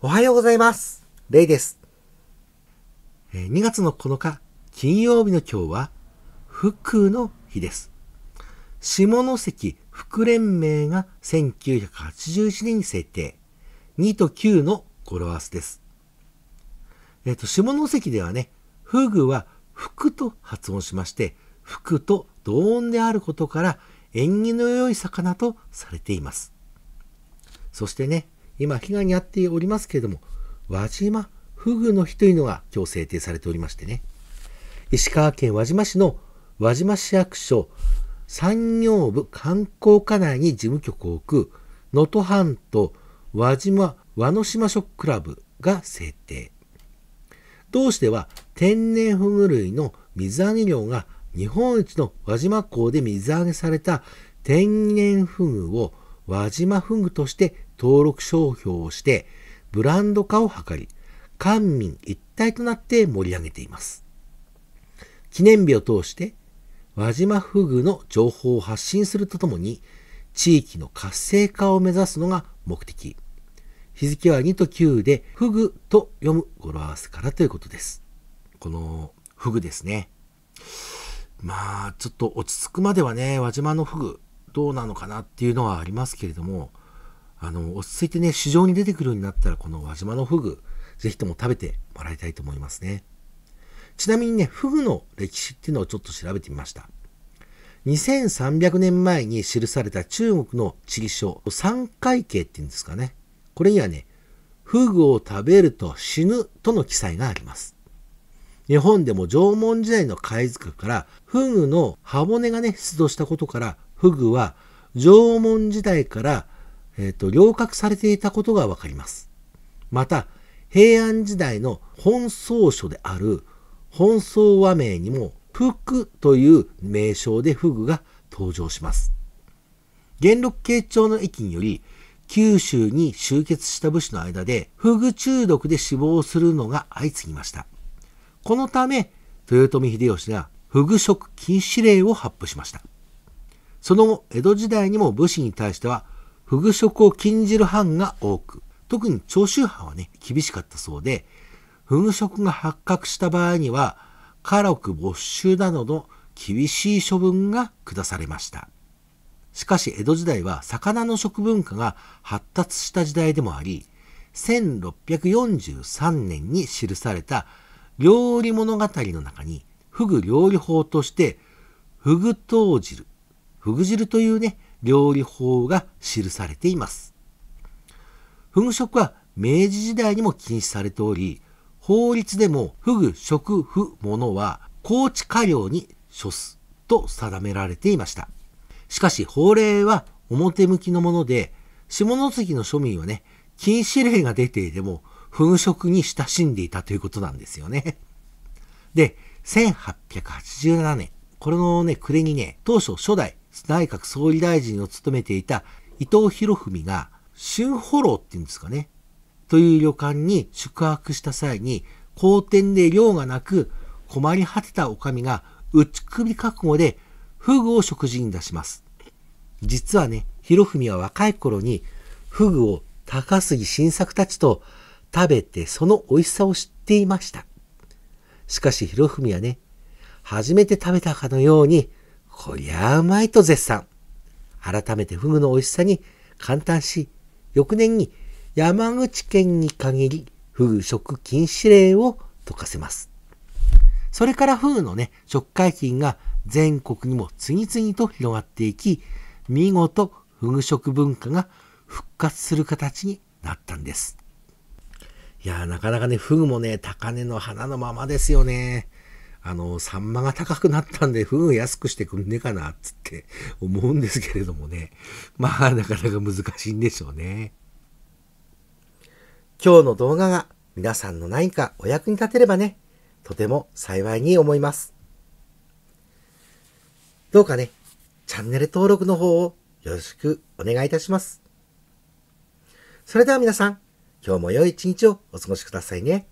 おはようございます。レイです。2月の9日、金曜日の今日は、福の日です。下関福連盟が1981年に制定、2と9の語呂合わせです。えっ、と、下関ではね、フグは福と発音しまして、福と同音であることから、縁起の良い魚とされています。そしてね、今、被害に遭っておりますけれども、輪島フグの日というのが今日制定されておりましてね、石川県輪島市の輪島市役所産業部観光課内に事務局を置く能登半島輪島和の島ショックラブが制定。同市では天然フグ類の水揚げ量が日本一の輪島港で水揚げされた天然フグを輪島フグとして登録商標をして、ブランド化を図り、官民一体となって盛り上げています。記念日を通して、輪島フグの情報を発信するとともに、地域の活性化を目指すのが目的。日付は2と9で、フグと読む語呂合わせからということです。このフグですね。まあ、ちょっと落ち着くまではね、輪島のフグ、どうなのかなっていうのはありますけれども、あの、落ち着いてね、市場に出てくるようになったら、この輪島のフグ、ぜひとも食べてもらいたいと思いますね。ちなみにね、フグの歴史っていうのをちょっと調べてみました。2300年前に記された中国の地理書、三海経っていうんですかね。これにはね、フグを食べると死ぬとの記載があります。日本でも縄文時代の貝塚からフグの歯骨がね、出土したことから、フグは縄文時代からえっ、ー、と、両角されていたことがわかります。また、平安時代の本草書である本草和名にも、福という名称でフグが登場します。元禄慶長の駅により、九州に集結した武士の間で、フグ中毒で死亡するのが相次ぎました。このため、豊臣秀吉がフグ食禁止令を発布しました。その後、江戸時代にも武士に対しては、フグ食を禁じる藩が多く、特に長州藩はね、厳しかったそうで、フグ食が発覚した場合には、家禄没収などの厳しい処分が下されました。しかし江戸時代は魚の食文化が発達した時代でもあり、1643年に記された料理物語の中に、フグ料理法として、フグ湯汁、フグ汁というね、料理法が記されています。フグ食は明治時代にも禁止されており、法律でもフグ食不ものは高知家料に処すと定められていました。しかし法令は表向きのもので、下関の庶民はね、禁止令が出ていても、粉飾に親しんでいたということなんですよね。で、1887年、これのね、暮れにね、当初初代内閣総理大臣を務めていた伊藤博文が、春ホロっていうんですかね、という旅館に宿泊した際に、好天で量がなく困り果てた女将が打ち首覚悟でフグを食事に出します。実はね、博文は若い頃にフグを高杉晋作たちと食べてその美味しさを知っていました。しかし博文はね、初めて食べたかのようにこりゃうまいと絶賛。改めてフグの美味しさに感嘆し、翌年に山口県に限りフグ食禁止令を解かせます。それからフグのね、食解禁が全国にも次々と広がっていき、見事フグ食文化が復活する形になったんです。いやなかなかね、フグもね、高根の花のままですよね。あの、サンマが高くなったんで、ふん、安くしてくんねえかな、つって思うんですけれどもね。まあ、なかなか難しいんでしょうね。今日の動画が皆さんの何かお役に立てればね、とても幸いに思います。どうかね、チャンネル登録の方をよろしくお願いいたします。それでは皆さん、今日も良い一日をお過ごしくださいね。